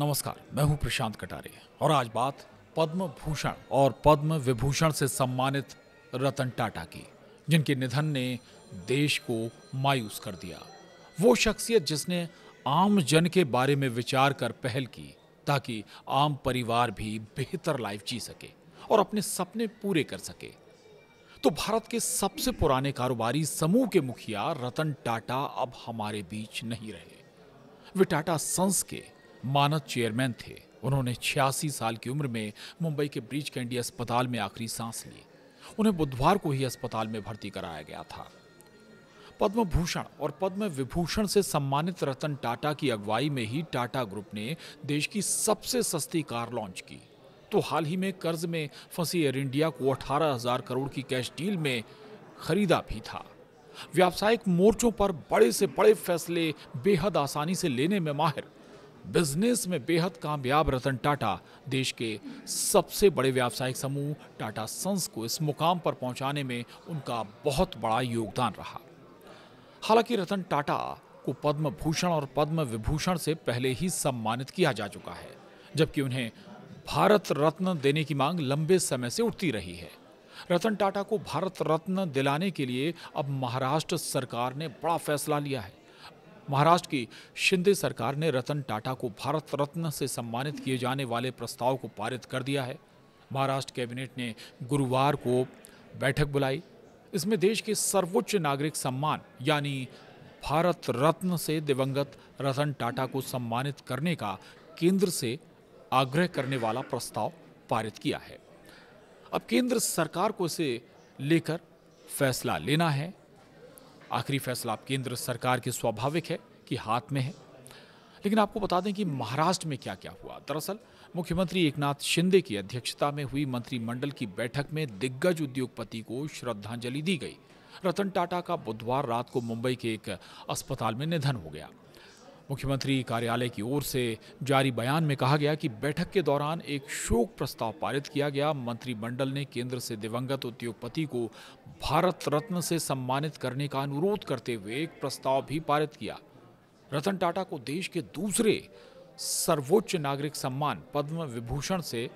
नमस्कार मैं हूं प्रशांत कटारे और आज बात पद्म भूषण और पद्म विभूषण से सम्मानित रतन टाटा की जिनके निधन ने देश को मायूस कर दिया वो शख्सियत जिसने आम जन के बारे में विचार कर पहल की ताकि आम परिवार भी बेहतर लाइफ जी सके और अपने सपने पूरे कर सके तो भारत के सबसे पुराने कारोबारी समूह के मुखिया रतन टाटा अब हमारे बीच नहीं रहे वे टाटा सन्स के मानद चेयरमैन थे उन्होंने छियासी साल की उम्र में मुंबई के ब्रिज कैंडी अस्पताल में आखिरी सांस ली उन्हें बुधवार को ही अस्पताल में भर्ती कराया गया था पद्म भूषण और पद्म विभूषण से सम्मानित रतन टाटा की अगुवाई में ही टाटा ग्रुप ने देश की सबसे सस्ती कार लॉन्च की तो हाल ही में कर्ज में फंसी एयर इंडिया को अठारह हजार करोड़ की कैश डील में खरीदा भी था व्यावसायिक मोर्चों पर बड़े से बड़े फैसले बेहद आसानी से लेने में माहिर बिजनेस में बेहद कामयाब रतन टाटा देश के सबसे बड़े व्यावसायिक समूह टाटा सन्स को इस मुकाम पर पहुंचाने में उनका बहुत बड़ा योगदान रहा हालांकि रतन टाटा को पद्म भूषण और पद्म विभूषण से पहले ही सम्मानित किया जा चुका है जबकि उन्हें भारत रत्न देने की मांग लंबे समय से उठती रही है रतन टाटा को भारत रत्न दिलाने के लिए अब महाराष्ट्र सरकार ने बड़ा फैसला लिया है महाराष्ट्र की शिंदे सरकार ने रतन टाटा को भारत रत्न से सम्मानित किए जाने वाले प्रस्ताव को पारित कर दिया है महाराष्ट्र कैबिनेट ने गुरुवार को बैठक बुलाई इसमें देश के सर्वोच्च नागरिक सम्मान यानी भारत रत्न से दिवंगत रतन टाटा को सम्मानित करने का केंद्र से आग्रह करने वाला प्रस्ताव पारित किया है अब केंद्र सरकार को इसे लेकर फैसला लेना है आखिरी फैसला केंद्र सरकार के स्वाभाविक है कि हाथ में है लेकिन आपको बता दें कि महाराष्ट्र में क्या क्या हुआ दरअसल मुख्यमंत्री एकनाथ शिंदे की अध्यक्षता में हुई मंत्रिमंडल की बैठक में दिग्गज उद्योगपति को श्रद्धांजलि दी गई रतन टाटा का बुधवार रात को मुंबई के एक अस्पताल में निधन हो गया मुख्यमंत्री कार्यालय की ओर से जारी बयान में कहा गया कि बैठक के दौरान एक शोक प्रस्ताव पारित किया गया मंत्रिमंडल ने केंद्र से दिवंगत उद्योगपति को भारत रत्न से सम्मानित करने का अनुरोध करते हुए एक प्रस्ताव भी पारित किया रतन टाटा को देश के दूसरे सर्वोच्च नागरिक सम्मान पद्म विभूषण से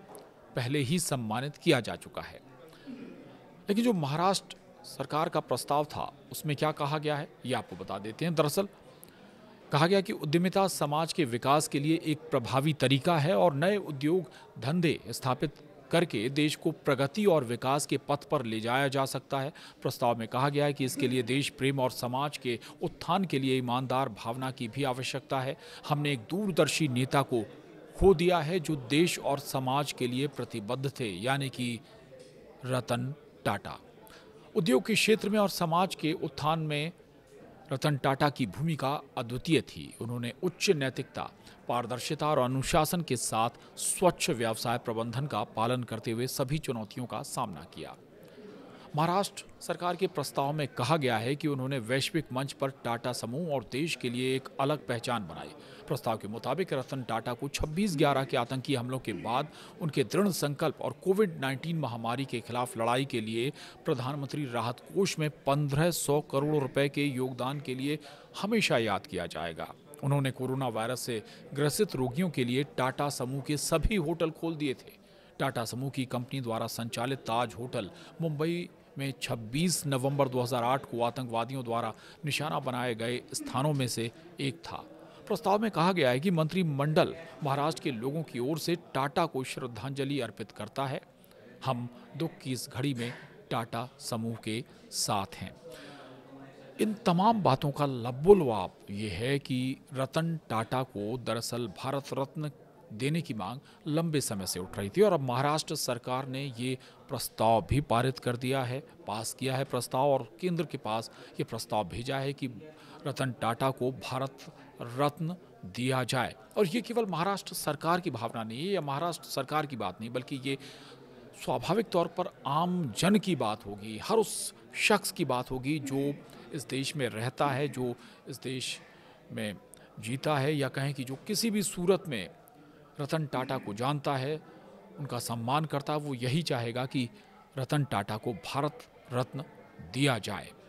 पहले ही सम्मानित किया जा चुका है लेकिन जो महाराष्ट्र सरकार का प्रस्ताव था उसमें क्या कहा गया है ये आपको बता देते हैं दरअसल कहा गया कि उद्यमिता समाज के विकास के लिए एक प्रभावी तरीका है और नए उद्योग धंधे स्थापित करके देश को प्रगति और विकास के पथ पर ले जाया जा सकता है प्रस्ताव में कहा गया है कि इसके लिए देश प्रेम और समाज के उत्थान के लिए ईमानदार भावना की भी आवश्यकता है हमने एक दूरदर्शी नेता को खो दिया है जो देश और समाज के लिए प्रतिबद्ध थे यानी कि रतन टाटा उद्योग के क्षेत्र में और समाज के उत्थान में रतन टाटा की भूमिका अद्वितीय थी उन्होंने उच्च नैतिकता पारदर्शिता और अनुशासन के साथ स्वच्छ व्यवसाय प्रबंधन का पालन करते हुए सभी चुनौतियों का सामना किया महाराष्ट्र सरकार के प्रस्ताव में कहा गया है कि उन्होंने वैश्विक मंच पर टाटा समूह और देश के लिए एक अलग पहचान बनाई प्रस्ताव के मुताबिक रतन टाटा को 26 ग्यारह के आतंकी हमलों के बाद उनके दृढ़ संकल्प और कोविड 19 महामारी के खिलाफ लड़ाई के लिए प्रधानमंत्री राहत कोष में 1500 करोड़ रुपए के योगदान के लिए हमेशा याद किया जाएगा उन्होंने कोरोना वायरस से ग्रसित रोगियों के लिए टाटा समूह के सभी होटल खोल दिए थे टाटा समूह की कंपनी द्वारा संचालित ताज होटल मुंबई में 26 नवंबर 2008 को आतंकवादियों द्वारा निशाना बनाए गए स्थानों में से एक था प्रस्ताव में कहा गया है कि मंत्रिमंडल महाराष्ट्र के लोगों की ओर से टाटा को श्रद्धांजलि अर्पित करता है हम दुख की इस घड़ी में टाटा समूह के साथ हैं इन तमाम बातों का लब्बुलवाब ये है कि रतन टाटा को दरअसल भारत रत्न देने की मांग लंबे समय से उठ रही थी और अब महाराष्ट्र सरकार ने ये प्रस्ताव भी पारित कर दिया है पास किया है प्रस्ताव और केंद्र के पास ये प्रस्ताव भेजा है कि रतन टाटा को भारत रत्न दिया जाए और ये केवल महाराष्ट्र सरकार की भावना नहीं है या महाराष्ट्र सरकार की बात नहीं बल्कि ये स्वाभाविक तौर पर आम जन की बात होगी हर उस शख्स की बात होगी जो इस देश में रहता है जो इस देश में जीता है या कहें कि जो किसी भी सूरत में रतन टाटा को जानता है उनका सम्मान करता वो यही चाहेगा कि रतन टाटा को भारत रत्न दिया जाए